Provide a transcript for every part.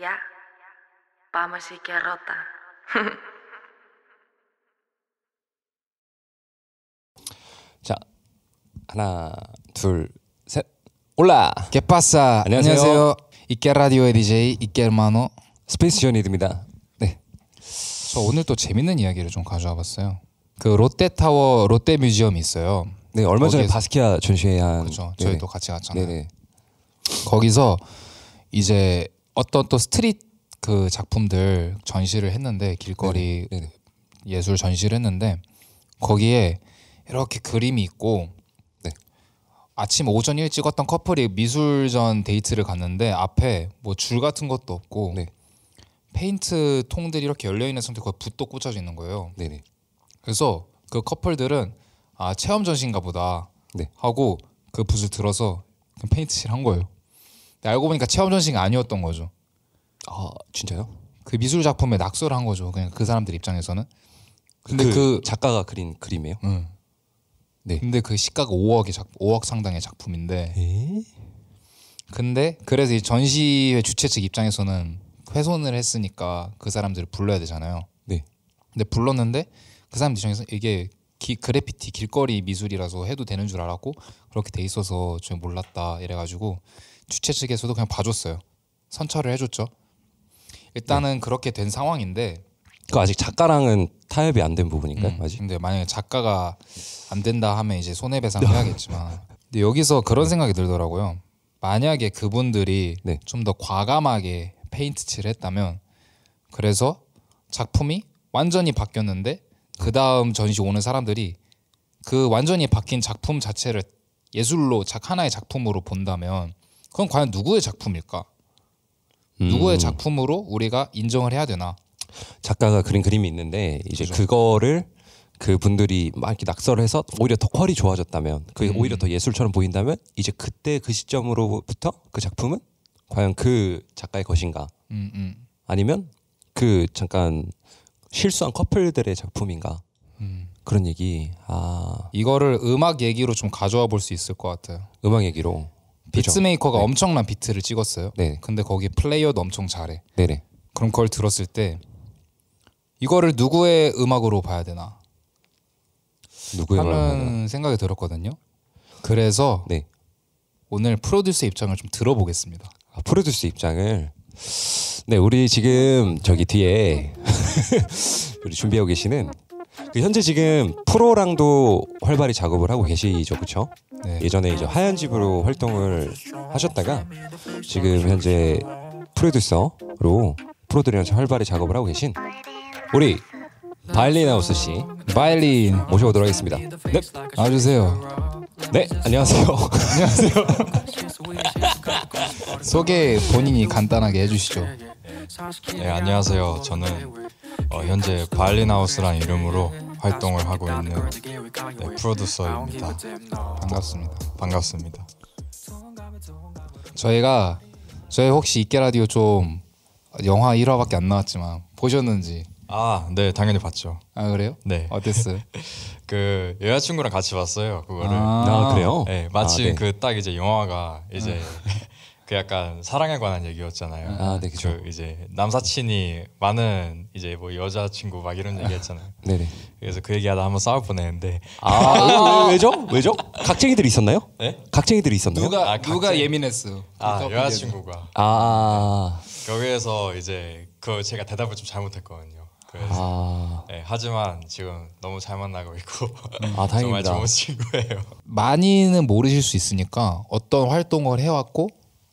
Ya, vamos y que rota. 자, 하나, 둘, 셋. 올라. ¿Qué pasa? 안녕하세요. 안녕하세요. 이케 라디오 DJ 이케르마노 스페이스 전이드입니다. 네. 저 오늘 또 재밌는 이야기를 좀 가져와 봤어요. 그 롯데타워 롯데 뮤지엄이 있어요. 네, 얼마 전에 거기에서- 바스키아 전시회 한 그렇죠. 저희 또 같이 갔잖아요. 네네. 거기서 이제 어떤 또 스트릿 그 작품들 전시를 했는데 길거리 네네. 예술 전시를 했는데 거기에 이렇게 그림이 있고 네. 아침 오전 일찍 어떤 커플이 미술전 데이트를 갔는데 앞에 뭐 줄 같은 것도 없고 네. 페인트 통들이 이렇게 열려 있는 상태 거의 붓도 꽂혀져 있는 거예요. 네네. 그래서 그 커플들은 아 체험 전시인가 보다 네. 하고 그 붓을 들어서 그 페인트칠 한 거예요. 알고 보니까 체험 전시가 아니었던 거죠. 아 진짜요? 그 미술 작품에 낙서를 한 거죠. 그냥 그 사람들 입장에서는. 근데 그, 그 작가가 그린 그림이에요? 응. 네. 근데 그 시가가 5억의 작 5억 상당의 작품인데. 에 근데 그래서 이 전시회 주최 측 입장에서는 훼손을 했으니까 그 사람들을 불러야 되잖아요. 네. 근데 불렀는데 그사람 입장에서 이게 기, 그래피티 길거리 미술이라서 해도 되는 줄 알았고 그렇게 돼 있어서 좀 몰랐다 이래가지고 주최 측에서도 그냥 봐줬어요. 선처를 해줬죠. 일단은 네. 그렇게 된 상황인데 그 아직 작가랑은 타협이 안 된 부분인가요? 음, 아직? 근데 만약에 작가가 안 된다 하면 이제 손해배상 네. 해야겠지만 근데 여기서 그런 네. 생각이 들더라고요. 만약에 그분들이 네. 좀더 과감하게 페인트 칠을 했다면 그래서 작품이 완전히 바뀌었는데 네. 그 다음 전시 오는 사람들이 그 완전히 바뀐 작품 자체를 예술로 작 하나의 작품으로 본다면 그건 과연 누구의 작품일까? 누구의 음. 작품으로 우리가 인정을 해야 되나? 작가가 그린 그림이 있는데 이제 그렇죠. 그거를 그 분들이 막 이렇게 낙서를 해서 오히려 더 퀄이 좋아졌다면 그게 음. 오히려 더 예술처럼 보인다면 이제 그때 그 시점으로부터 그 작품은 과연 그 작가의 것인가 음, 음. 아니면 그 잠깐 실수한 커플들의 작품인가 음. 그런 얘기 아 이거를 음악 얘기로 좀 가져와 볼 수 있을 것 같아요 음악 얘기로 비트메이커가 네. 엄청난 비트를 찍었어요. 네. 근데 거기 플레이어도 엄청 잘해. 네네. 그럼 그걸 들었을 때 이거를 누구의 음악으로 봐야 되나? 누구의 하는 생각이 들었거든요. 그래서 네. 오늘 프로듀스 입장을 좀 들어보겠습니다. 아, 프로듀스 입장을 네 우리 지금 저기 뒤에 네. 우리 준비하고 계시는 그 현재 지금 프로랑도 활발히 작업을 하고 계시죠, 그렇죠? 네. 예전에 이제 하얀 집으로 활동을 하셨다가 지금 현재 프로듀서로 프로들이랑 활발히 작업을 하고 계신 우리 바일린 하우스 씨 바일린 모셔보도록 하겠습니다. 네, 나와주세요. 네, 안녕하세요. 안녕하세요. 소개 본인이 간단하게 해주시죠. 네, 안녕하세요. 저는 어, 현재 바리나우스란 이름으로 활동을 하고 있는 네, 프로듀서입니다. 반갑습니다. 반갑습니다. 저희가 저희 혹시 이깨 라디오 좀 영화 1화밖에 안 나왔지만 보셨는지? 아, 네, 당연히 봤죠. 아, 그래요? 네. 어땠어요? 그 여자친구랑 같이 봤어요. 그거를. 아, 아 그래요? 네, 마침 아, 네. 그딱 이제 영화가 이제 그 약간 사랑에 관한 얘기였잖아요. 아, 네, 그죠. 그 이제 남사친이 많은 이제 뭐 여자친구 막 이런 아, 얘기했잖아요. 네네. 그래서 그 얘기하다 한번 싸울 뻔했는데. 아, 왜, 죠 왜죠? 각쟁이들이 있었나요? 네? 각쟁이들이 있었나요? 누가 아, 누가 예민했어? 아, 여자친구가. 아. 거기에서 이제 그 제가 대답을 좀 잘못했거든요. 그래서 아... 네, 하지만 지금 너무 잘 만나고 있고 음. 아, 정말 좋은 친구예요. 많이는 모르실 수 있으니까 어떤 활동을 해왔고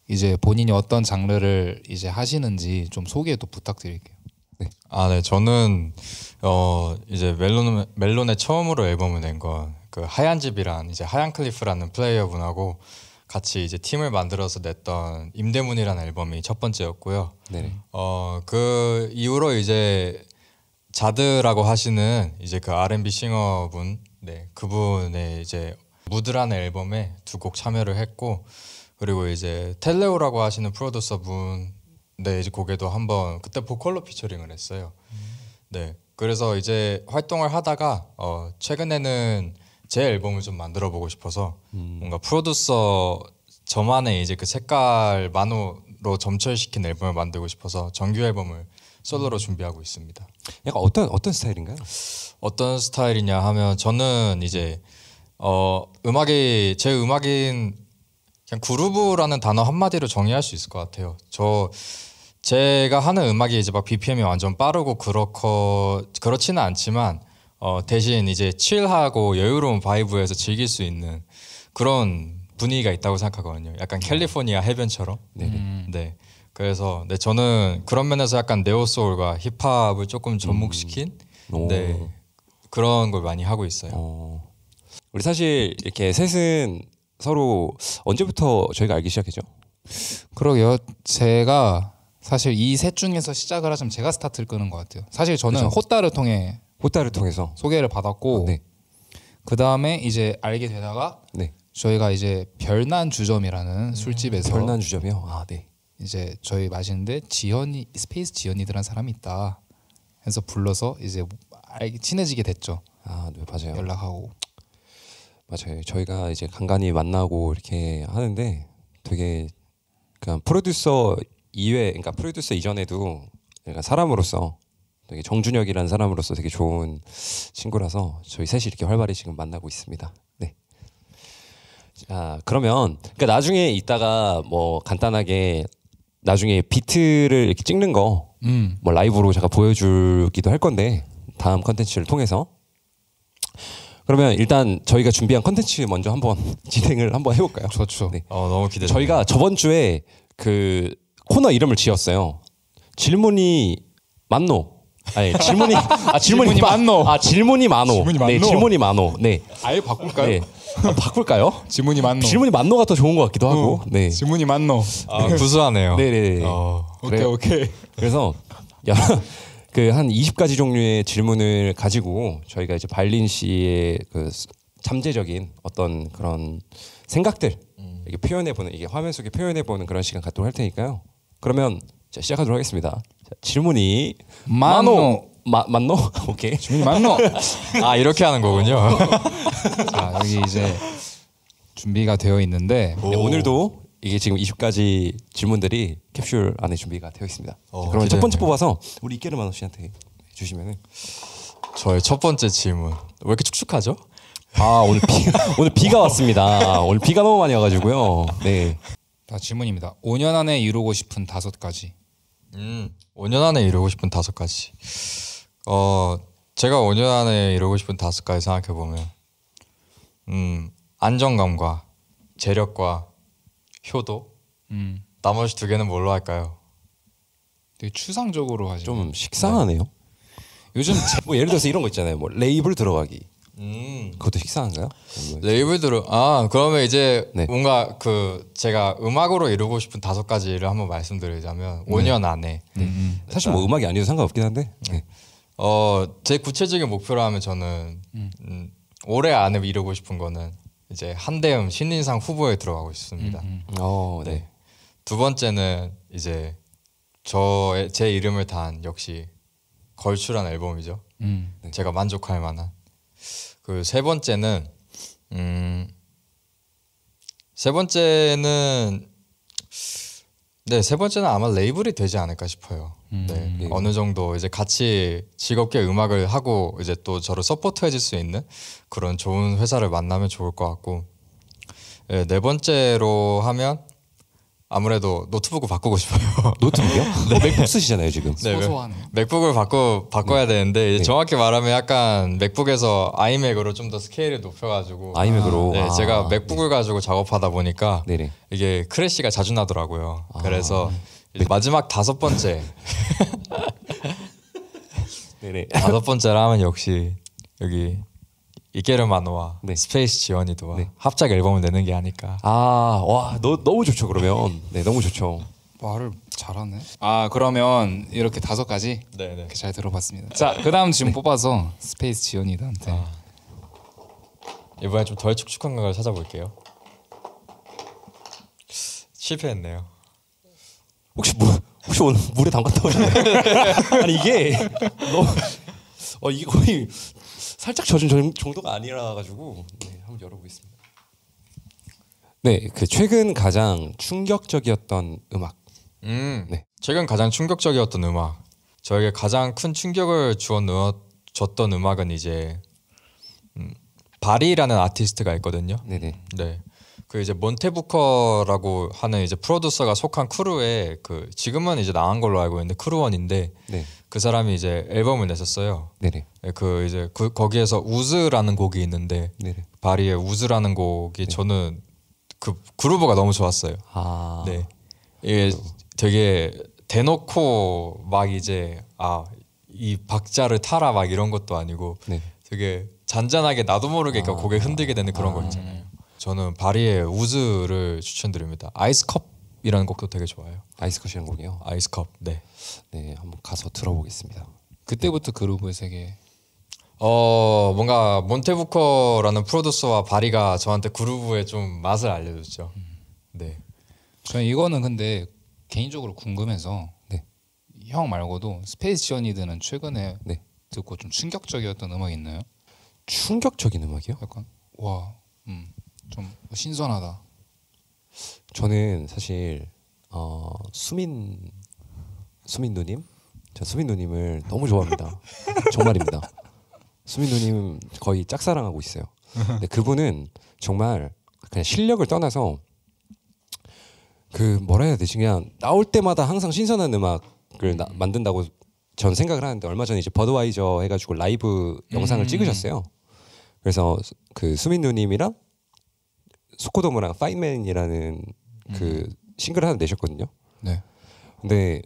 이제 본인이 어떤 장르를 이제 하시는지 좀 소개도 부탁드릴게요. 네. 아, 네. 저는 어 이제 멜론 멜론에 처음으로 앨범을 낸 건 그 하얀 집이란 이제 하얀 클리프라는 플레이어분하고 같이 이제 팀을 만들어서 냈던 임대문이라는 앨범이 첫 번째였고요. 네. 어그 이후로 이제 자드라고 하시는 이제 그 R&B 싱어분, 네 그분의 이제 무드라는 앨범에 두 곡 참여를 했고 그리고 이제 텔레오라고 하시는 프로듀서 분, 네 이제 곡에도 한번 그때 보컬로 피처링을 했어요. 음. 네, 그래서 이제 활동을 하다가 어, 최근에는 제 앨범을 좀 만들어 보고 싶어서 음. 뭔가 프로듀서 저만의 이제 그 색깔 만으로 점철시킨 앨범을 만들고 싶어서 정규 앨범을 솔로로 준비하고 있습니다. 약간 어떤 어떤 스타일인가요? 어떤 스타일이냐 하면 저는 이제 어 음악이 제 음악인 그냥 그루브라는 단어 한마디로 정의할 수 있을 것 같아요. 저 제가 하는 음악이 이제 막 BPM이 완전 빠르고 그렇고 그렇지는 않지만 어 대신 이제 칠하고 여유로운 바이브에서 즐길 수 있는 그런 분위기가 있다고 생각하거든요. 약간 네. 캘리포니아 해변처럼. 네, 네. 음. 네. 그래서 네 저는 그런 면에서 약간 네오 소울과 힙합을 조금 음. 접목시킨 음. 네 그런 걸 많이 하고 있어요. 어. 우리 사실 이렇게 셋은 서로 언제부터 저희가 알기 시작했죠? 그러게요. 제가 사실 이 셋 중에서 시작을 하자면 제가 스타트를 끄는 것 같아요. 사실 저는 그렇죠. 호따를 통해 호따를 통해서 소개를 받았고 아, 네. 그 다음에 이제 알게 되다가 네. 저희가 이제 별난 주점이라는 음, 술집에서 별난 주점이요. 아 네. 이제 저희 마시는데 지현이 스페이스 지현이들한 사람이 있다. 해서 불러서 이제 친해지게 됐죠. 아, 네, 맞아요. 연락하고 맞아요. 저희가 이제 간간히 만나고 이렇게 하는데 되게 그냥 그러니까 프로듀서 이외, 그러니까 프로듀서 이전에도 그러니까 사람으로서 되게 정준혁이라는 사람으로서 되게 좋은 친구라서 저희 셋이 이렇게 활발히 지금 만나고 있습니다. 네. 자 그러면 그러니까 나중에 이따가 뭐 간단하게 나중에 비트를 이렇게 찍는 거뭐 음. 뭐 라이브로 제가 보여주기도 할 건데 다음 컨텐츠를 통해서 그러면 일단 저희가 준비한 컨텐츠 먼저 한번 진행을 한번 해볼까요? 좋죠. 네. 어, 너무 기대. 저희가 저번 주에 그 코너 이름을 지었어요. 질문이 만노. 아니 질문이 아 질문이, 질문이 만노. 아 질문이 만노. 질문이 네, 만노. 네, 질문이 만노. 네. 아예 바꿀까요? 네. 아, 바꿀까요? 질문이 만노. 질문이 만노가 더 좋은 것 같기도 하고. 응. 어, 네. 질문이 만노. 아, 구수하네요. 네네. 네, 네. 어, 오케이 오케이. 그래서 야 그한 20가지 종류의 질문을 가지고 저희가 이제 발린 씨의 그 잠재적인 어떤 그런 생각들 음. 이렇게 표현해 보는 이게 화면 속에 표현해 보는 그런 시간 갖도록 할 테니까요. 그러면 자, 시작하도록 하겠습니다. 자, 질문이 만노만노 오케이. 질문 만호. 아 이렇게 하는 거군요. 자, 여기 이제 준비가 되어 있는데 오. 네, 오늘도 이게 지금 20가지 질문들이 캡슐 안에 준비가 되어 있습니다. 어, 그럼 첫 번째 뽑아서 우리 이케르마노 씨한테 주시면은 저의 첫 번째 질문 왜 이렇게 축축하죠? 아 오늘 비 오늘 비가 왔습니다. 오늘 비가 너무 많이 와가지고요. 네. 다 질문입니다. 5년 안에 이루고 싶은 다섯 가지. 음, 5년 안에 이루고 싶은 다섯 가지. 어, 제가 5년 안에 이루고 싶은 다섯 가지 생각해 보면, 음, 안정감과 재력과 효도. 음. 나머지 두 개는 뭘로 할까요? 되게 추상적으로 하시좀 식상하네요. 네. 요즘 뭐 예를 들어서 이런 거 있잖아요. 뭐 레이블 들어가기. 음. 그것도 식상한가요? 레이블 들어. 아 그러면 이제 네. 뭔가 그 제가 음악으로 이루고 싶은 다섯 가지를 한번 말씀드리자면 네. 5년 안에. 네. 네. 음. 사실 뭐 음악이 아니어도 상관없긴 한데. 네. 어제 구체적인 목표라면 저는 음. 음. 올해 안에 이루고 싶은 거는 이제 한대음 신인상 후보에 들어가고 있습니다. 음, 음. 어, 네. 네. 두 번째는 이제 저의 제 이름을 단 역시 걸출한 앨범이죠. 음. 네. 제가 만족할 만한. 그 세 번째는 음, 세 번째는 네, 세 번째는 아마 레이블이 되지 않을까 싶어요. 음, 네, 어느 정도 이제 같이 즐겁게 음악을 하고 이제 또 저를 서포트해줄 수 있는 그런 좋은 회사를 만나면 좋을 것 같고 네, 네 번째로 하면 아무래도 노트북을 바꾸고 싶어요. 노트북이요? 네. 맥북 쓰시잖아요 지금. 네, 맥, 북을 바꾸 바꿔야 네. 되는데 네. 정확히 말하면 약간 맥북에서 아이맥으로 좀 더 스케일을 높여가지고 아이맥으로. 네, 아. 제가 맥북을 가지고 작업하다 보니까 네네. 이게 크래시가 자주 나더라고요. 아. 그래서 맥... 마지막 다섯 번째. 다섯 번째라 면 역시 여기 이케르마노와 네. 스페이스 지원이도 네. 합작 앨범을 내는 게 아닐까. 아, 와, 너, 너무 좋죠 그러면. 네, 네 너무 좋죠. 말을 잘하네. 아 그러면 이렇게 다섯 가지 네네. 네. 잘 들어봤습니다. 자 그다음 지금 네. 뽑아서 스페이스 지연이한테 아. 이번에 좀 덜 축축한 걸 찾아볼게요. 실패했네요. 혹시 뭐 혹시 오늘 물에 담갔다 오셨나요? 아니 이게 너어 이거 살짝 젖은 정도가 아니라 가지고 네, 한번 열어보겠습니다. 네, 그 최근 가장 충격적이었던 음악. 음, 네. 최근 가장 충격적이었던 음악. 저에게 가장 큰 충격을 주었던 음악은 이제 음, 바리라는 아티스트가 있거든요. 네네. 네. 그 이제 몬테부커라고 하는 이제 프로듀서가 속한 크루에 그 지금은 이제 나간 걸로 알고 있는데 크루원인데 네. 그 사람이 이제 앨범을 냈었어요. 네네. 예, 그 이제 그 거기에서 우즈라는 곡이 있는데 네네. 바리의 우즈라는 곡이 네네. 저는 그 그루브가 너무 좋았어요. 아. 네. 이게 되게 대놓고 막 이제 아 이 박자를 타라 막 이런 것도 아니고 네. 되게 잔잔하게 나도 모르게 그러니까 아. 곡에 흔들게 되는 그런 아. 거 있잖아요. 저는 바리의 우즈를 추천드립니다. 아이스컵이라는 곡도 되게 좋아요. 아이스컵이라는 곡이요? 아이스컵. 네. 네, 한번 가서 들어보겠습니다. 그때부터 그루의 세계. 어 뭔가 몬테부커라는 프로듀서와 바리가 저한테 그루브의 좀 맛을 알려줬죠. 음. 네. 저는 이거는 근데 개인적으로 궁금해서 네. 형 말고도 스페이스 지니드는 최근에 네. 듣고 좀 충격적이었던 음악 있나요? 충격적인 음악이요? 약간 와, 음. 좀 신선하다. 저는 사실 어, 수민 수민 누님, 저 수민 누님을 너무 좋아합니다. 정말입니다. 수민 누님 거의 짝사랑하고 있어요. 근데 그분은 정말 그냥 실력을 떠나서 그 뭐라 해야 되지 그냥 나올 때마다 항상 신선한 음악을 나, 만든다고 전 생각을 하는데 얼마 전에 이제 버드와이저 해가지고 라이브 영상을 음. 찍으셨어요. 그래서 그 수민 누님이랑 스코더모랑 파이맨이라는 그 음. 싱글 을 하나 내셨거든요. 네. 근데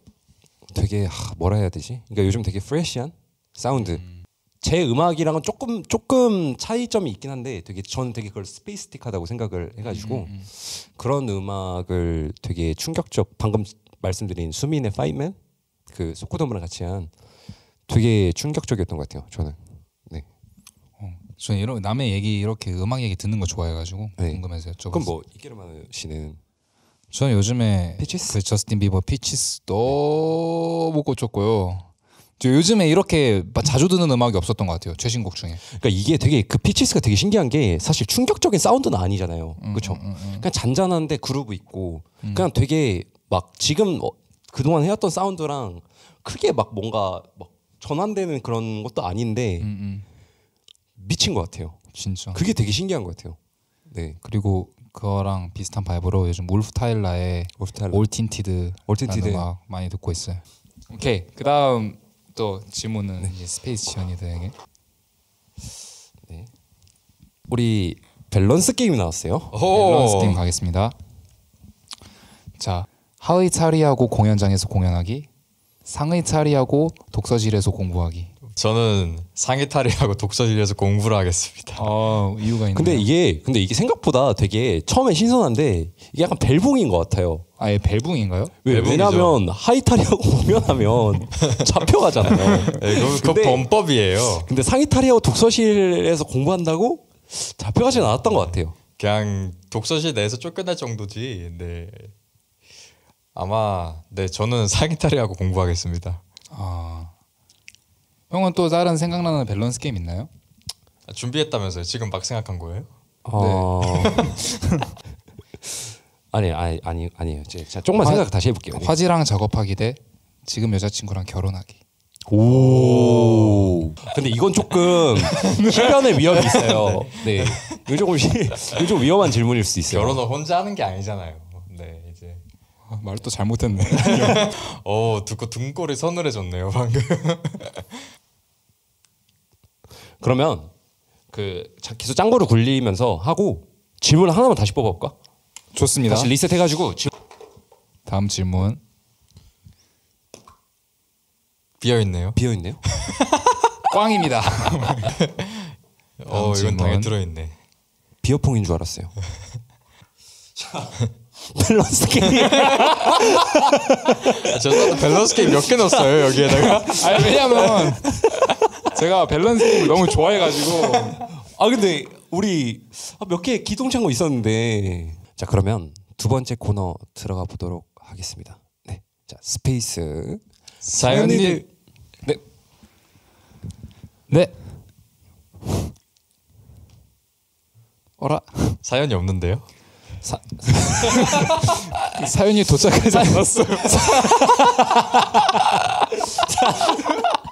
되게 하, 뭐라 해야 되지? 그러니까 요즘 되게 프레시한 사운드. 음. 제 음악이랑은 조금 조금 차이점이 있긴 한데 되게 저는 되게 그걸 스페이스틱하다고 생각을 해가지고 음, 음, 음. 그런 음악을 되게 충격적 방금 말씀드린 수민의 파이맨 그 소코덤이랑 같이 한 되게 충격적이었던 것 같아요 저는 저는 이런 남의 얘기 이렇게 음악 얘기 듣는 거 좋아해가지고 네. 궁금해서 여쭤봤어요. 그럼 뭐 이케르만 씨는 저는 요즘에 피치스? 그 저스틴 비버 피치스 너무 꽂혔고요. 요즘에 이렇게 자주 듣는 음악이 없었던 것 같아요. 최신곡 중에. 그러니까 이게 되게 그 피치스가 되게 신기한 게 사실 충격적인 사운드는 아니잖아요. 음, 그렇죠. 음, 음, 그냥 잔잔한데 그루브 있고 음. 그냥 되게 막 지금 어, 그동안 해왔던 사운드랑 크게 막 뭔가 막 전환되는 그런 것도 아닌데. 음, 미친 것 같아요. 진짜. 그게 되게 신기한 것 같아요. 네. 그리고 그거랑 비슷한 바이브로 요즘 울프 타일라의 울프타일 올틴티드 올틴티드 막 많이 듣고 있어요. 오케이 그다음 또 질문은 네. 스페이스 지연이들에게. 네. 우리 밸런스 게임 이 나왔어요. 밸런스 게임 가겠습니다. 자 하의 차리하고 공연장에서 공연하기, 상의 차리하고 독서실에서 공부하기. 저는 상의 탈의하고 독서실에서 공부를 하겠습니다. 아, 이유가 있네. 근데 이게 근데 이게 생각보다 되게 처음에 신선한데 이게 약간 벨붕인 것 같아요. 아예 벨붕인가요? 왜, 왜냐면 하이탈의하고 오면하면 잡혀가잖아요. 네, 그거 범법이에요. 근데 상의 탈의하고 독서실에서 공부한다고 잡혀가지는 않았던 것 같아요. 그냥 독서실 내에서 쫓겨날 정도지. 네. 아마 네 저는 상의 탈의하고 공부하겠습니다. 아. 형은 또 다른 생각나는 밸런스 게임 있나요? 아, 준비했다면서요? 지금 막 생각한 거예요? 어... 아니 아니 아니 아니에요. 제가 조금만 화... 생각 다시 해볼게요. 화지랑 작업하기 대 지금 여자친구랑 결혼하기. 오. 근데 이건 조금 실현의 네. 위협이 있어요. 네. 이 조금 이거 좀 위험한 질문일 수 있어요. 결혼을 혼자 하는 게 아니잖아요. 네 이제 아, 말또 잘못했네. 어 듣고 등골이 서늘해졌네요 방금. 그러면 그 계속 짱구를 굴리면서 하고 질문 하나만 다시 뽑아볼까? 좋습니다. 다시 리셋해가지고 질... 다음 질문 비어 있네요. 비어 있네요. 꽝입니다. 어 이건 당에 들어있네. 비어퐁인 줄 알았어요. 밸런스 게임. 아, 저 밸런스 게임 몇 개 넣었어요 여기에다가. 아니 왜냐면 제가 밸런스 게임을 너무 좋아해가지고 아 근데 우리 아, 몇개기둥찬거 있었는데 자 그러면 두 번째 코너 들어가 보도록 하겠습니다. 네, 자 스페이스 사연님 네. 네. 어라 사연이 없는데요. 사... 사연이 도착하지 않았어요.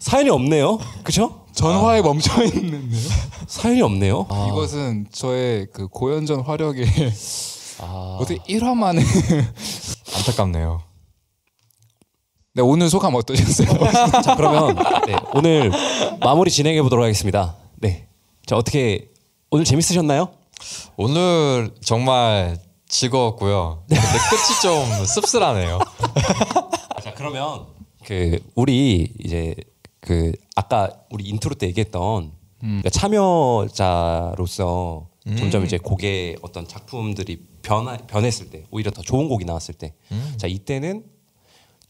사연이 없네요. 그렇죠? 전화에 멈춰 있는 사연이 없네요. 이것은 저의 그 고연전 화력에 아, 어떻게 1화 만에 안타깝네요. 네 오늘 소감 어떠셨어요? 자 그러면 네, 오늘 마무리 진행해 보도록 하겠습니다. 네. 자 어떻게 오늘 재밌으셨나요? 오늘 정말 즐거웠고요. 네. 근데 끝이 좀 씁쓸하네요. 자 그러면 그 우리 이제 그 아까 우리 인트로 때 얘기했던 음. 그러니까 참여자로서 음. 점점 이제 곡의 어떤 작품들이 변화, 변했을 때 오히려 더 좋은 곡이 나왔을 때자 음. 이때는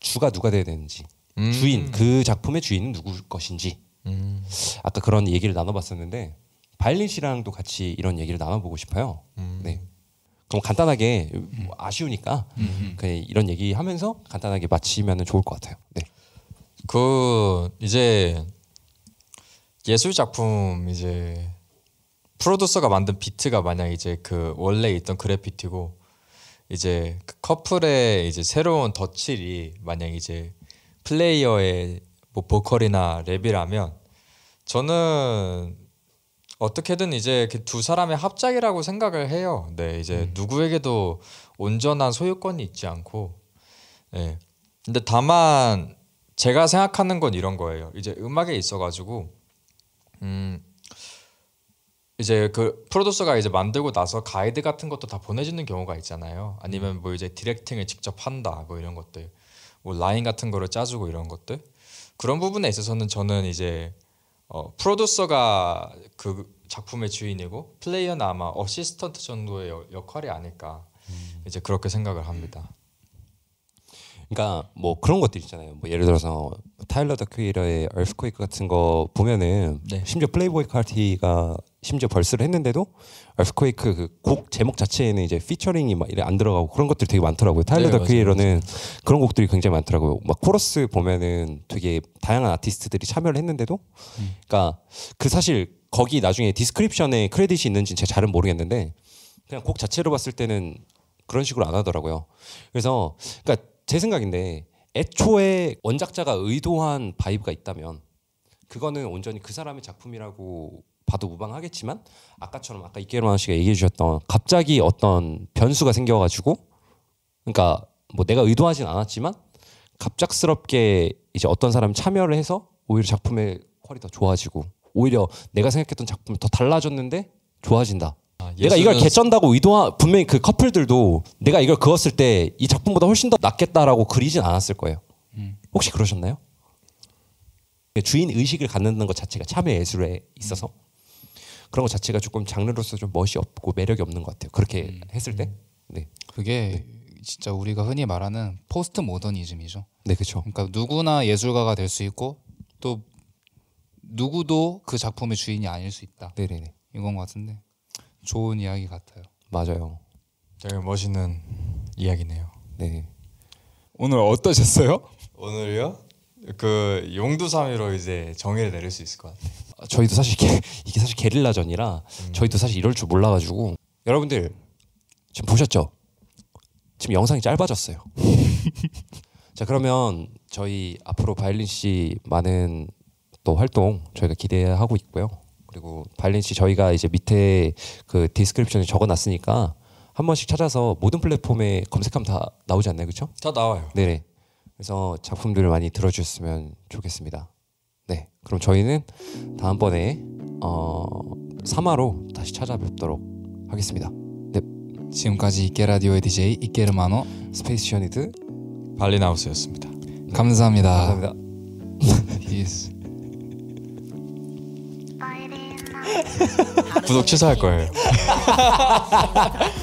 주가 누가 돼야 되는지 음. 주인 그 작품의 주인은 누구 것인지 음. 아까 그런 얘기를 나눠봤었는데 바일린 씨랑도 같이 이런 얘기를 나눠보고 싶어요. 네. 그럼 간단하게 아쉬우니까 음. 그냥 이런 얘기하면서 간단하게 마치면 좋을 것 같아요. 네. 그 이제 예술 작품 이제 프로듀서가 만든 비트가 만약 이제 그 원래 있던 그래피티고 이제 그 커플의 이제 새로운 덧칠이 만약 이제 플레이어의 뭐 보컬이나 랩이라면 저는 어떻게든 이제 그 두 사람의 합작이라고 생각을 해요. 네, 이제 음. 누구에게도 온전한 소유권이 있지 않고, 네. 근데 다만 제가 생각하는 건 이런 거예요. 이제 음악에 있어가지고 음 이제 그 프로듀서가 이제 만들고 나서 가이드 같은 것도 다 보내주는 경우가 있잖아요. 아니면 뭐 이제 디렉팅을 직접 한다 뭐 이런 것들, 뭐 라인 같은 거를 짜주고 이런 것들 그런 부분에 있어서는 저는 이제 어 프로듀서가 그 작품의 주인이고 플레이어는 아마 어시스턴트 정도의 역할이 아닐까 음. 이제 그렇게 생각을 합니다. 그러니까 뭐 그런 것들 있잖아요. 뭐 예를 들어서 타일러 더 퀘이러의 얼스코이크 같은 거 보면은 네. 심지어 플레이보이 카티가 심지어 벌스를 했는데도 얼스코이크그 곡 제목 자체에는 이제 피처링이 막 이래 안 들어가고 그런 것들 이 되게 많더라고요. 타일러 네, 더 퀘이러는 그런 곡들이 굉장히 많더라고요. 막 코러스 보면은 되게 다양한 아티스트들이 참여를 했는데도 음. 그러니까 그 사실 거기 나중에 디스크립션에 크레딧이 있는지 제가 잘은 모르겠는데 그냥 곡 자체로 봤을 때는 그런 식으로 안 하더라고요. 그래서 그러니까 제 생각인데 애초에 원작자가 의도한 바이브가 있다면 그거는 온전히 그 사람의 작품이라고 봐도 무방하겠지만 아까처럼 아까 이케로마 씨가 얘기해 주셨던 갑자기 어떤 변수가 생겨가지고 그러니까 뭐 내가 의도하진 않았지만 갑작스럽게 이제 어떤 사람이 참여를 해서 오히려 작품의 퀄이 더 좋아지고 오히려 내가 생각했던 작품이 더 달라졌는데 좋아진다 아, 내가 이걸 개쩐다고 의도한 분명히 그 커플들도 내가 이걸 그었을 때 이 작품보다 훨씬 더 낫겠다라고 그리진 않았을 거예요. 음. 혹시 그러셨나요? 그 주인 의식을 갖는것 자체가 참여 예술에 있어서 음. 그런 것 자체가 조금 장르로서 좀 멋이 없고 매력이 없는 것 같아요. 그렇게 음. 했을 때. 음. 네. 그게 네. 진짜 우리가 흔히 말하는 포스트 모더니즘이죠. 네, 그렇죠. 그러니까 누구나 예술가가 될 수 있고 또 누구도 그 작품의 주인이 아닐 수 있다. 네네네. 네, 네. 이건 것 같은데. 좋은 이야기 같아요. 맞아요. 되게 멋있는 이야기네요. 네. 오늘 어떠셨어요? 오늘요? 그 용두사미로 이제 정의를 내릴 수 있을 것 같아요. 아, 저희도 사실 게, 이게 사실 게릴라전이라 음. 저희도 사실 이럴 줄 몰라가지고 여러분들 지금 보셨죠? 지금 영상이 짧아졌어요. 자 그러면 저희 앞으로 바이린 씨 많은 또 활동 저희가 기대하고 있고요. 그리고 발렌시 저희가 이제 밑에 그 디스크립션에 적어놨으니까 한 번씩 찾아서 모든 플랫폼에 검색하면 다 나오지 않나요, 그렇죠? 다 나와요. 네 그래서 작품들을 많이 들어주셨으면 좋겠습니다. 네, 그럼 저희는 다음번에 어, 3화로 다시 찾아뵙도록 하겠습니다. 네, 지금까지 이케 라디오의 DJ 이케르마노 스페이스 시니드 발리나우스였습니다. 감사합니다. 감사합니다. yes. 구독 취소할 거예요.